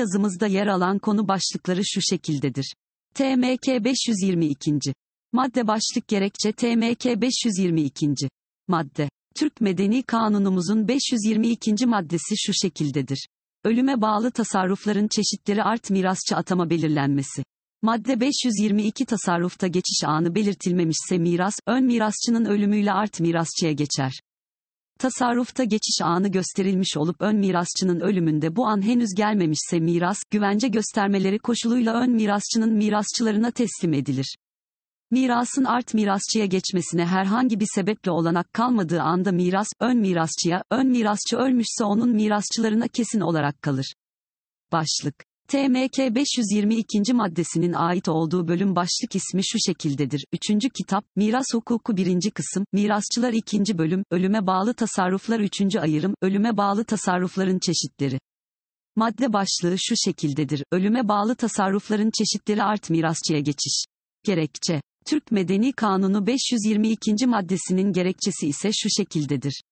yazımızda yer alan konu başlıkları şu şekildedir. TMK 522. Madde başlık gerekçe TMK 522. Madde. Türk Medeni Kanunumuzun 522. maddesi şu şekildedir. Ölüme bağlı tasarrufların çeşitleri art mirasçı atama belirlenmesi. Madde 522 tasarrufta geçiş anı belirtilmemişse miras, ön mirasçının ölümüyle art mirasçıya geçer. Tasarrufta geçiş anı gösterilmiş olup ön mirasçının ölümünde bu an henüz gelmemişse miras, güvence göstermeleri koşuluyla ön mirasçının mirasçılarına teslim edilir. Mirasın art mirasçıya geçmesine herhangi bir sebeple olanak kalmadığı anda miras, ön mirasçıya, ön mirasçı ölmüşse onun mirasçılarına kesin olarak kalır. Başlık TMK 522. maddesinin ait olduğu bölüm başlık ismi şu şekildedir. 3. kitap, Miras Hukuku 1. kısım, Mirasçılar 2. bölüm, Ölüme bağlı tasarruflar 3. ayırım, Ölüme bağlı tasarrufların çeşitleri. Madde başlığı şu şekildedir. Ölüme bağlı tasarrufların çeşitleri art mirasçıya geçiş. Gerekçe. Türk Medeni Kanunu 522. maddesinin gerekçesi ise şu şekildedir.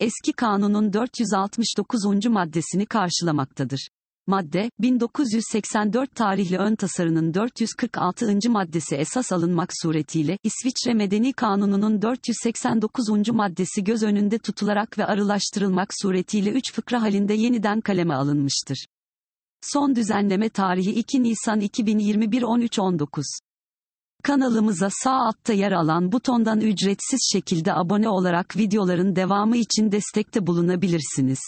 Eski kanunun 469. maddesini karşılamaktadır. Madde, 1984 tarihli ön tasarının 446. maddesi esas alınmak suretiyle, İsviçre Medeni Kanunu'nun 489. maddesi göz önünde tutularak ve arılaştırılmak suretiyle 3 fıkra halinde yeniden kaleme alınmıştır. Son düzenleme tarihi 2 Nisan 2021 13 19. Kanalımıza sağ altta yer alan butondan ücretsiz şekilde abone olarak videoların devamı için destekte bulunabilirsiniz.